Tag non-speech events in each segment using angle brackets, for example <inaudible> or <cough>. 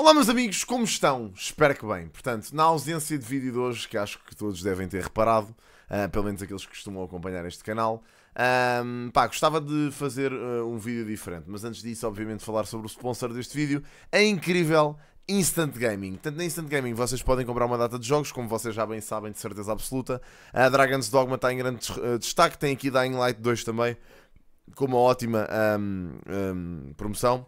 Olá, meus amigos, como estão? Espero que bem. Portanto, na ausência de vídeo de hoje, que acho que todos devem ter reparado, uh, pelo menos aqueles que costumam acompanhar este canal, um, pá, gostava de fazer uh, um vídeo diferente, mas antes disso, obviamente, falar sobre o sponsor deste vídeo, a incrível Instant Gaming. Portanto, na Instant Gaming vocês podem comprar uma data de jogos, como vocês já bem sabem, de certeza absoluta. A Dragon's Dogma está em grande ah, destaque, tem aqui Dying Light 2 também, com uma ótima um, um, promoção.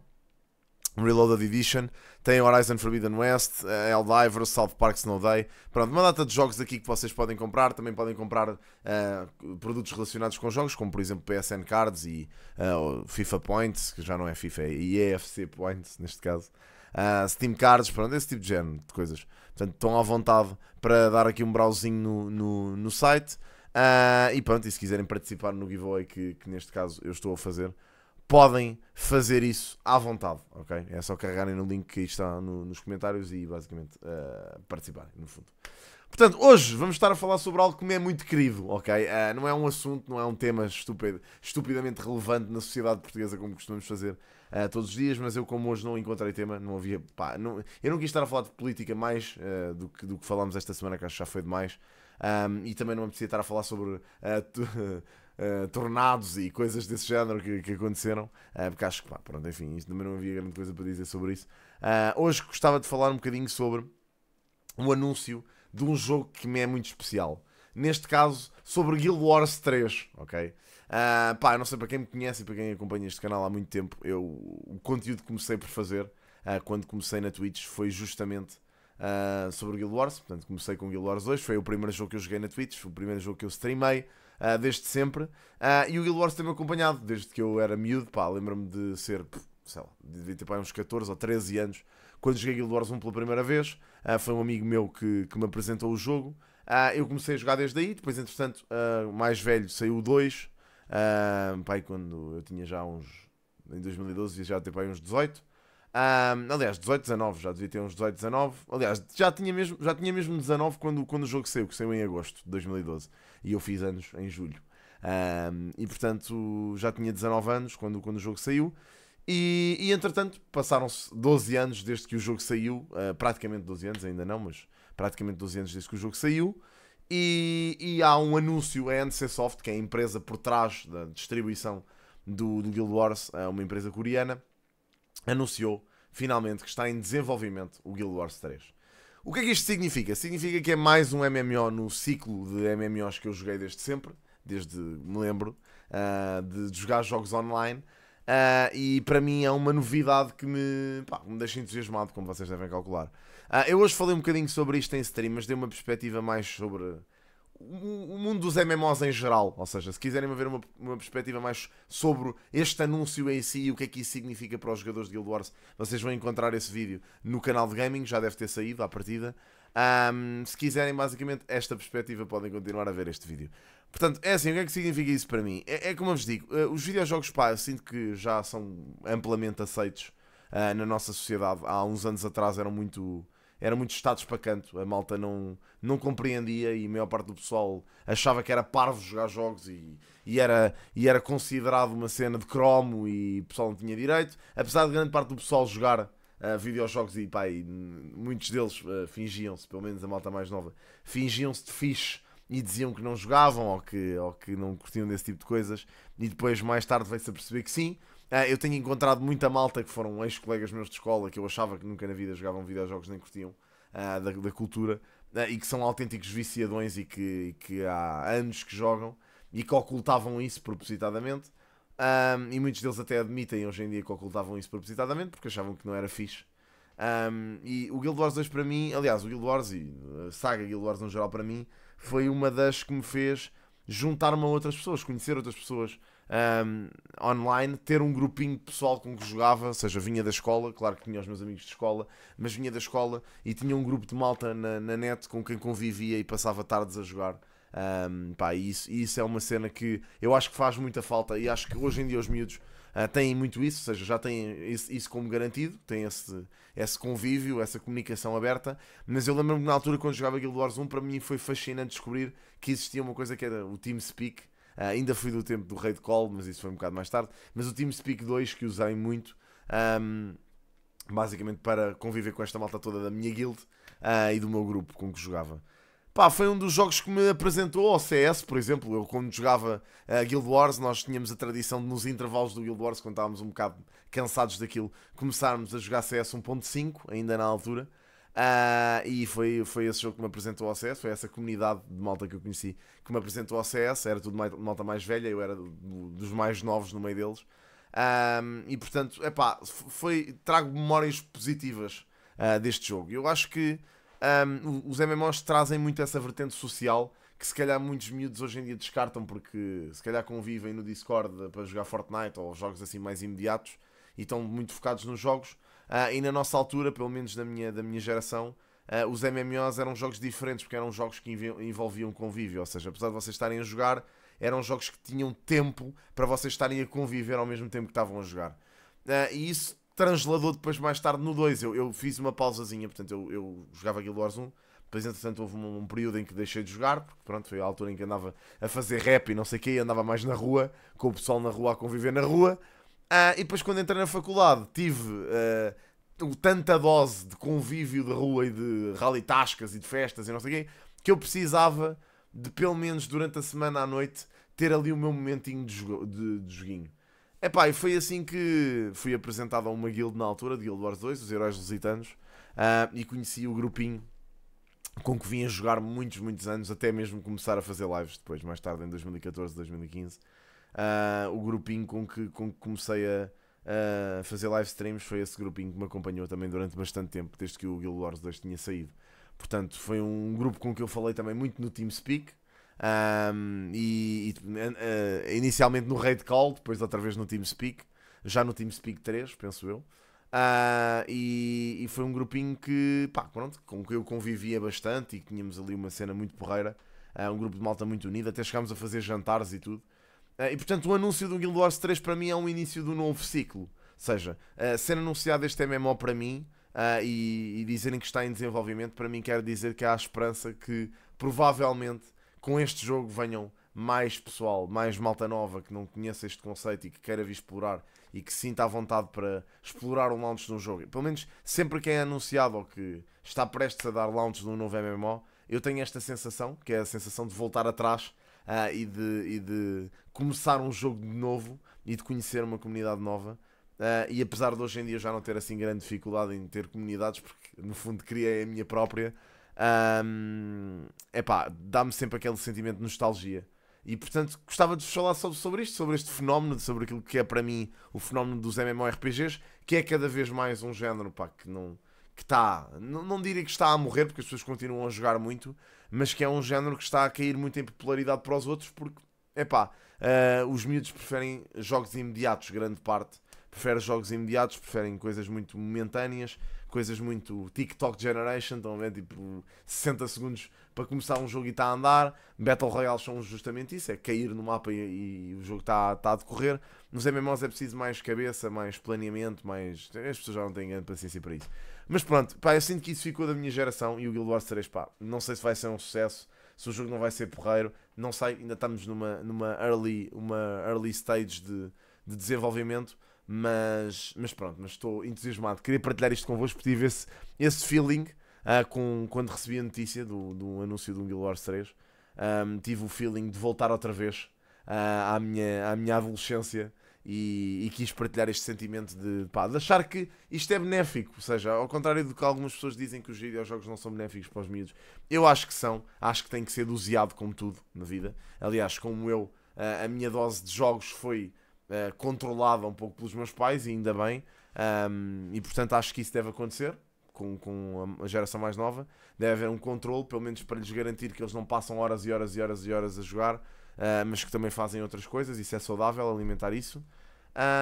Reloaded Edition, tem Horizon Forbidden West, eh, Eldiver, South Park Snow Day, pronto, uma data de jogos aqui que vocês podem comprar, também podem comprar uh, produtos relacionados com jogos, como por exemplo PSN Cards e uh, FIFA Points, que já não é FIFA, é EFC Points neste caso, uh, Steam Cards, pronto, esse tipo de género de coisas. Portanto, estão à vontade para dar aqui um browzinho no, no, no site. Uh, e pronto, e se quiserem participar no giveaway que, que neste caso eu estou a fazer, podem fazer isso à vontade, ok? É só carregarem no link que está no, nos comentários e basicamente uh, participarem, no fundo. Portanto, hoje vamos estar a falar sobre algo que me é muito querido, ok? Uh, não é um assunto, não é um tema estupidamente relevante na sociedade portuguesa como costumamos fazer uh, todos os dias, mas eu como hoje não encontrei tema, não havia... Pá, não, eu não quis estar a falar de política mais uh, do, que, do que falámos esta semana, que acho que já foi demais, um, ehm, e também não me apetecia estar a falar sobre... <laughs> Eh, tornados e coisas desse género que, que aconteceram, uh, porque acho que, pá, pronto, enfim, isto também não havia grande coisa para dizer sobre isso. Uh, hoje gostava de falar um bocadinho sobre o anúncio de um jogo que me é muito especial. Neste caso, sobre Guild Wars 3, ok? Uh, pá, não sei para quem me conhece e para quem acompanha este canal há muito tempo, eu, o conteúdo que comecei por fazer uh, quando comecei na Twitch foi justamente uh, sobre Guild Wars. Portanto, comecei com Guild Wars 2, foi o primeiro jogo que eu joguei na Twitch, foi o primeiro jogo que eu streamei uh, desde sempre. Uh, e o Guild Wars tem-me acompanhado desde que eu era miúdo, pá, lembro-me de ser, sei lá, devia ter tipo, pá, uns 14 ou 13 anos, quando joguei Guild Wars 1 pela primeira vez. Uh, foi um amigo meu que, que me apresentou o jogo. eu comecei a jogar desde aí, depois, entretanto, mais velho saiu o 2, pai, quando eu tinha já uns. Em 2012 já ter uns 18. Um, aliás, 18, 19, já devia ter uns 18, 19. Aliás, já tinha mesmo, já tinha mesmo 19 quando, quando o jogo saiu, que saiu em agosto de 2012 e eu fiz anos em julho. Um, e portanto já tinha 19 anos quando, quando o jogo saiu. E, e entretanto passaram-se 12 anos desde que o jogo saiu, uh, praticamente 12 anos, ainda não, mas praticamente 12 anos desde que o jogo saiu. E, e há um anúncio, é a NC Soft, que é a empresa por trás da distribuição do, do Guild Wars, ah, uma empresa coreana, anunciou finalmente que está em desenvolvimento o Guild Wars 3. O que é que isto significa? Significa que é mais um MMO no ciclo de MMOs que eu joguei desde sempre, desde me lembro, uh, de, de jogar jogos online. Uh, e para mim é uma novidade que me, pá, me deixa entusiasmado, como vocês devem calcular. Uh, eu hoje falei um bocadinho sobre isto em stream, mas dei uma perspectiva mais sobre o mundo dos MMOs em geral. Ou seja, se quiserem ver uma, uma perspectiva mais sobre este anúncio em si e o que é que isso significa para os jogadores de Guild Wars, vocês vão encontrar esse vídeo no canal de gaming, já deve ter saído à partida. Um, se quiserem, basicamente, esta perspectiva, podem continuar a ver este vídeo. Portanto, é assim, o que é que significa isso para mim? É, é como eu vos digo, uh, os videojogos, pá, eu sinto que já são amplamente aceitos uh, na nossa sociedade. Há uns anos atrás eram muito era muito status para canto. A malta não, não compreendia e a maior parte do pessoal achava que era parvo jogar jogos e, e, era, e era considerado uma cena de cromo e o pessoal não tinha direito. Apesar de grande parte do pessoal jogar uh, videojogos e, pá, e muitos deles uh, fingiam-se, pelo menos a malta mais nova, fingiam-se de fixe e diziam que não jogavam ou que, ou que não curtiam desse tipo de coisas. E depois, mais tarde, veio-se a perceber que sim ah, eu tenho encontrado muita malta que foram ex-colegas meus de escola que eu achava que nunca na vida jogavam videojogos nem curtiam uh, da, da, cultura uh, e que são autênticos viciadões e que, que, há anos que jogam e que ocultavam isso propositadamente. Um, e muitos deles até admitem hoje em dia que ocultavam isso propositadamente porque achavam que não era fixe. Um, e o Guild Wars 2 para mim, aliás, o Guild Wars e a saga Guild Wars no geral para mim, foi uma das que me fez juntar-me a outras pessoas, conhecer outras pessoas um, online, ter um grupinho pessoal com que jogava, ou seja, vinha da escola, claro que tinha os meus amigos de escola, mas vinha da escola e tinha um grupo de malta na, na net com quem convivia e passava tardes a jogar. Um, pá, e isso, isso é uma cena que eu acho que faz muita falta e acho que hoje em dia os miúdos uh, têm muito isso, ou seja, já têm isso, isso como garantido, têm esse, esse convívio, essa comunicação aberta. Mas eu lembro-me na altura quando jogava Guild Wars 1, para mim foi fascinante descobrir que existia uma coisa que era o Team Speak Uh, ainda fui do tempo do rei de Call, mas isso foi um bocado mais tarde. Mas o TeamSpeak 2 que usei muito, um, basicamente para conviver com esta malta toda da minha guild uh, e do meu grupo com que jogava. Pá, foi um dos jogos que me apresentou ao CS, por exemplo. Eu, quando jogava uh, Guild Wars, nós tínhamos a tradição de, nos intervalos do Guild Wars, quando estávamos um bocado cansados daquilo, começarmos a jogar CS 1.5, ainda na altura. Uh, e foi, foi esse jogo que me apresentou ao CS, foi essa comunidade de malta que eu conheci que me apresentou ao CS, era tudo mais, malta mais velha, eu era dos mais novos no meio deles. Um, e portanto, epá, foi, trago memórias positivas uh, deste jogo. Eu acho que um, os MMOs trazem muito essa vertente social que se calhar muitos miúdos hoje em dia descartam porque se calhar convivem no Discord eh, para jogar Fortnite ou jogos assim mais imediatos e estão muito focados nos jogos Uh, e na nossa altura, pelo menos da minha, da minha geração, uh, os MMOs eram jogos diferentes, porque eram jogos que envolviam convívio. Ou seja, apesar de vocês estarem a jogar, eram jogos que tinham tempo para vocês estarem a conviver ao mesmo tempo que estavam a jogar. Uh, e isso transladou depois mais tarde no 2. Eu, eu fiz uma pausazinha, portanto, eu, eu jogava Guild Wars 1. Depois, entretanto, houve um, um, período em que deixei de jogar, porque pronto, foi a altura em que andava a fazer rap e não sei o quê, andava mais na rua, com o pessoal na rua a conviver na rua. Ah, e depois, quando entrei na faculdade, tive uh, tanta dose de convívio de rua e de rally tascas e de festas e não sei o quê, que eu precisava de, pelo menos durante a semana à noite, ter ali o meu momentinho de, jogo, de, de joguinho. Epá, e foi assim que fui apresentado a uma guild na altura, de Guild Wars 2, os Heróis Lusitanos, uh, e conheci o grupinho com que vinha jogar muitos, muitos anos, até mesmo começar a fazer lives depois, mais tarde, em 2014, 2015. Uh, o grupinho com que, com que comecei a, a fazer live streams foi esse grupinho que me acompanhou também durante bastante tempo, desde que o Guild Wars 2 tinha saído. Portanto, foi um grupo com que eu falei também muito no TeamSpeak. Um, ah, e, e uh, inicialmente no Raid Call, depois outra vez no TeamSpeak, já no TeamSpeak 3, penso eu. Uh, e, e, foi um grupinho que, pá, pronto, com que eu convivia bastante e que tínhamos ali uma cena muito porreira. Uh, um grupo de malta muito unido, até chegámos a fazer jantares e tudo. Eh, e portanto, o anúncio do Guild Wars 3 para mim é um início do novo ciclo. Ou seja, ser anunciado este MMO para mim eh, e, e dizerem que está em desenvolvimento, para mim quer dizer que há esperança que provavelmente com este jogo venham mais pessoal, mais malta nova que não conheça este conceito e que queira vir explorar e que sinta à vontade para explorar o launch de um jogo. Pelo menos sempre que é anunciado ou que está prestes a dar launch de um novo MMO, eu tenho esta sensação, que é a sensação de voltar atrás uh, e, de, e de começar um jogo de novo e de conhecer uma comunidade nova. Uh, e apesar de hoje em dia já não ter assim grande dificuldade em ter comunidades, porque no fundo criei é a minha própria, é um, pá, dá-me sempre aquele sentimento de nostalgia. E portanto gostava de vos falar sobre, sobre isto, sobre este fenómeno, sobre aquilo que é para mim o fenómeno dos MMORPGs, que é cada vez mais um género pá, que não, que está, não, não diria que está a morrer, porque as pessoas continuam a jogar muito, mas que é um género que está a cair muito em popularidade para os outros, porque, epá, uh, os miúdos preferem jogos imediatos, grande parte, prefere jogos imediatos, preferem coisas muito momentâneas, coisas muito TikTok generation, estão a ver? Tipo, 60 segundos para começar um jogo e está a andar. Battle Royale são justamente isso: é cair no mapa e, e o jogo está, está a decorrer. Nos MMOs é preciso mais cabeça, mais planeamento, mais. As pessoas já não têm grande paciência para isso. Mas pronto, pá, eu sinto que isso ficou da minha geração e o Guild Wars 3, pá, não sei se vai ser um sucesso se o jogo não vai ser porreiro, não sei, ainda estamos numa, numa, early, uma early stage de, de desenvolvimento. Mas, mas pronto, mas estou entusiasmado. Queria partilhar isto convosco, tive esse, esse feeling uh, com, quando recebi a notícia do, do anúncio do Guild Wars 3. Um, tive o feeling de voltar outra vez uh, à, minha, à minha adolescência e, e, quis partilhar este sentimento de, pá, de achar que isto é benéfico. Ou seja, ao contrário do que algumas pessoas dizem que os videojogos não são benéficos para os miúdos, eu acho que são. Acho que tem que ser doseado como tudo na vida. Aliás, como eu, ah, a minha dose de jogos foi eh, controlada um pouco pelos meus pais, e ainda bem, um, e portanto acho que isso deve acontecer. Com, com a geração mais nova, deve haver um controle, pelo menos para lhes garantir que eles não passam horas e horas e horas e horas a jogar, uh, mas que também fazem outras coisas, isso é saudável, alimentar isso.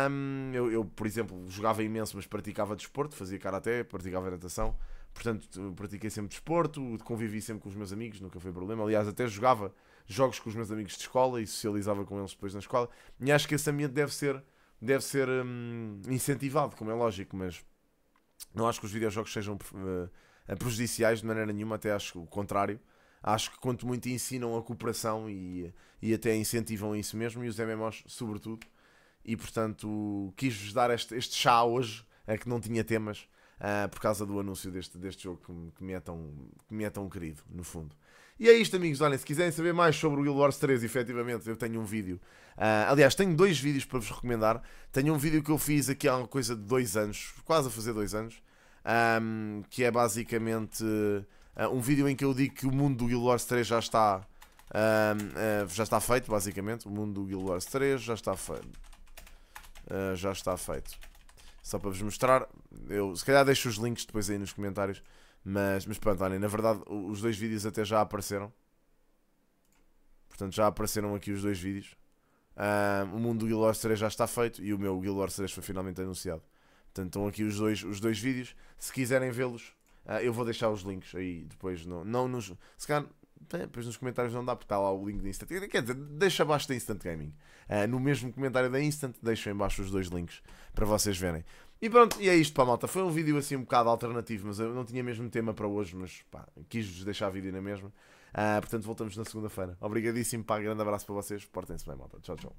Um, eu, eu, por exemplo, jogava imenso, mas praticava desporto, fazia karaté, praticava natação, portanto, pratiquei sempre desporto, convivi sempre com os meus amigos, nunca foi problema. Aliás, até jogava jogos com os meus amigos de escola e socializava com eles depois na escola. E acho que esse ambiente deve ser, deve ser hum, incentivado, como é lógico, mas não acho que os videojogos sejam uh, prejudiciais de maneira nenhuma, até acho o contrário. Acho que quanto muito ensinam a cooperação e, e até incentivam isso mesmo, e os MMOs, sobretudo. E portanto, quis-vos dar este, este chá hoje, a que não tinha temas, uh, por causa do anúncio deste, deste jogo que, que, me é tão, que me é tão querido, no fundo. E é isto, amigos. Olhem, se quiserem saber mais sobre o Guild Wars 3, efetivamente, eu tenho um vídeo. Uh, aliás, tenho dois vídeos para vos recomendar. Tenho um vídeo que eu fiz aqui há uma coisa de dois anos, quase a fazer dois anos, um, que é basicamente uh, um vídeo em que eu digo que o mundo do Guild Wars 3 já está. Uh, já está feito, basicamente. O mundo do Guild Wars 3 já está feito. já está feito. Só para vos mostrar, eu se calhar deixo os links depois aí nos comentários mas, mas pronto, olhem, na verdade os dois vídeos até já apareceram. Portanto, já apareceram aqui os dois vídeos. Uh, o mundo do Guild Wars 3 já está feito e o meu Guild Wars 3 foi finalmente anunciado. Portanto, estão aqui os dois, os dois vídeos. Se quiserem vê-los, uh, eu vou deixar os links aí depois. No, não nos, se calhar, depois nos comentários não dá porque está lá o link da Instant Gaming. Quer dizer, deixa abaixo da Instant Gaming. Uh, no mesmo comentário da Instant, deixa embaixo os dois links para vocês verem. E pronto, e é isto, pá, malta. Foi um vídeo assim um bocado alternativo, mas eu não tinha mesmo tema para hoje, mas pá, quis-vos deixar a vídeo na mesma. Uh, portanto, voltamos na segunda-feira. Obrigadíssimo, pá, grande abraço para vocês. Portem-se bem, malta. Tchau, tchau.